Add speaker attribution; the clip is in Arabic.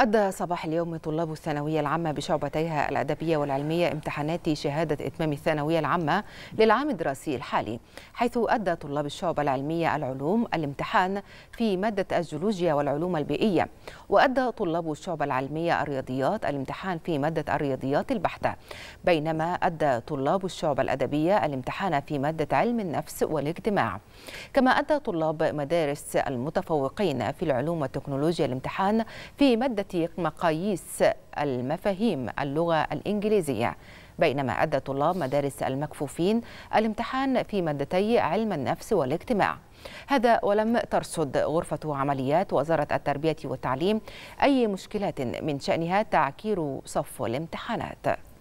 Speaker 1: أدى صباح اليوم طلاب الثانوية العامة بشعبتيها الأدبية والعلمية امتحانات شهادة إتمام الثانوية العامة للعام الدراسي الحالي حيث أدى طلاب الشعبة العلمية العلوم الامتحان في مادة الجيولوجيا والعلوم البيئية وأدى طلاب الشعبة العلمية الرياضيات الامتحان في مادة الرياضيات البحتة بينما أدى طلاب الشعبة الأدبية الامتحان في مادة علم النفس والاجتماع كما أدى طلاب مدارس المتفوقين في العلوم والتكنولوجيا الامتحان في مادة مقاييس المفاهيم اللغة الإنجليزية بينما أدى طلاب مدارس المكفوفين الامتحان في مادتي علم النفس والاجتماع هذا ولم ترصد غرفة عمليات وزارة التربية والتعليم أي مشكلات من شأنها تعكير صف الامتحانات